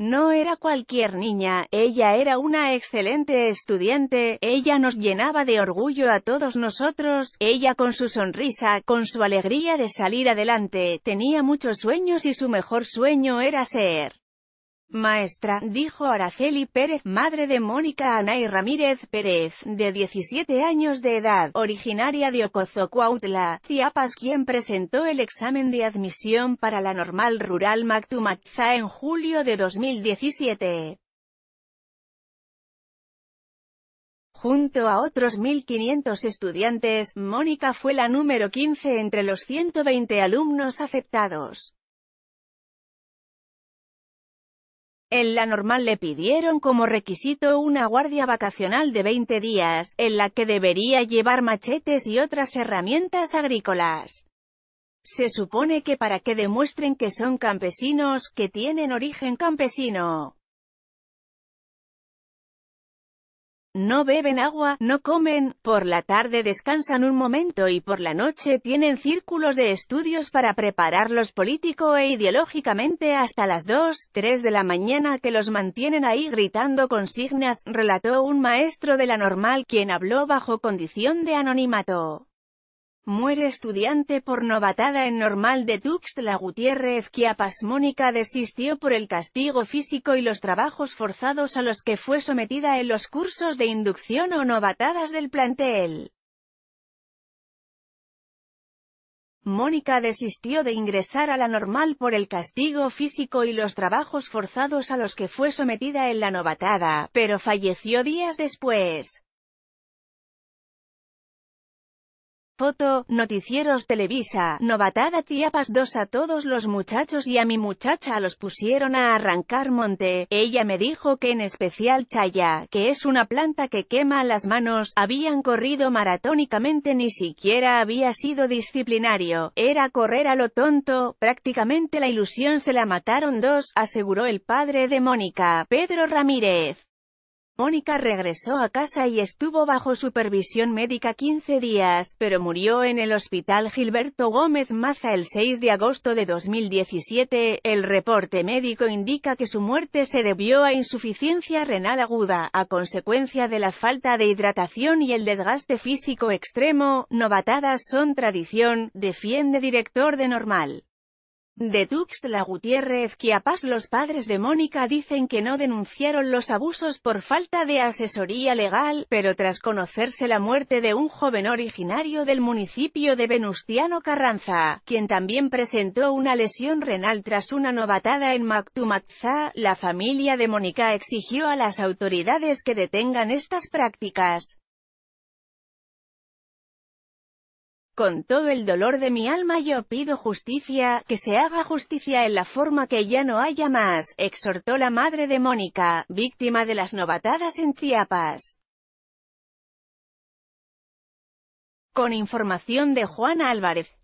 No era cualquier niña, ella era una excelente estudiante, ella nos llenaba de orgullo a todos nosotros, ella con su sonrisa, con su alegría de salir adelante, tenía muchos sueños y su mejor sueño era ser Maestra, dijo Araceli Pérez, madre de Mónica Anay Ramírez Pérez, de 17 años de edad, originaria de Ocozocuautla, Chiapas quien presentó el examen de admisión para la normal rural Mactumatza en julio de 2017. Junto a otros 1.500 estudiantes, Mónica fue la número 15 entre los 120 alumnos aceptados. En la normal le pidieron como requisito una guardia vacacional de 20 días, en la que debería llevar machetes y otras herramientas agrícolas. Se supone que para que demuestren que son campesinos, que tienen origen campesino. no beben agua, no comen, por la tarde descansan un momento y por la noche tienen círculos de estudios para prepararlos político e ideológicamente hasta las 2, 3 de la mañana que los mantienen ahí gritando consignas, relató un maestro de la normal quien habló bajo condición de anonimato. Muere estudiante por novatada en normal de Tuxtla Gutiérrez Quiapas Mónica desistió por el castigo físico y los trabajos forzados a los que fue sometida en los cursos de inducción o novatadas del plantel. Mónica desistió de ingresar a la normal por el castigo físico y los trabajos forzados a los que fue sometida en la novatada, pero falleció días después. Foto, Noticieros Televisa, Novatada Chiapas 2 a todos los muchachos y a mi muchacha los pusieron a arrancar monte, ella me dijo que en especial chaya, que es una planta que quema las manos, habían corrido maratónicamente ni siquiera había sido disciplinario, era correr a lo tonto, prácticamente la ilusión se la mataron dos, aseguró el padre de Mónica, Pedro Ramírez. Mónica regresó a casa y estuvo bajo supervisión médica 15 días, pero murió en el hospital Gilberto Gómez Maza el 6 de agosto de 2017. El reporte médico indica que su muerte se debió a insuficiencia renal aguda, a consecuencia de la falta de hidratación y el desgaste físico extremo. Novatadas son tradición, defiende director de Normal de Tuxtla Gutiérrez Chiapas, los padres de Mónica dicen que no denunciaron los abusos por falta de asesoría legal, pero tras conocerse la muerte de un joven originario del municipio de Venustiano Carranza, quien también presentó una lesión renal tras una novatada en Mactumactza, la familia de Mónica exigió a las autoridades que detengan estas prácticas. Con todo el dolor de mi alma yo pido justicia, que se haga justicia en la forma que ya no haya más, exhortó la madre de Mónica, víctima de las novatadas en Chiapas. Con información de Juana Álvarez,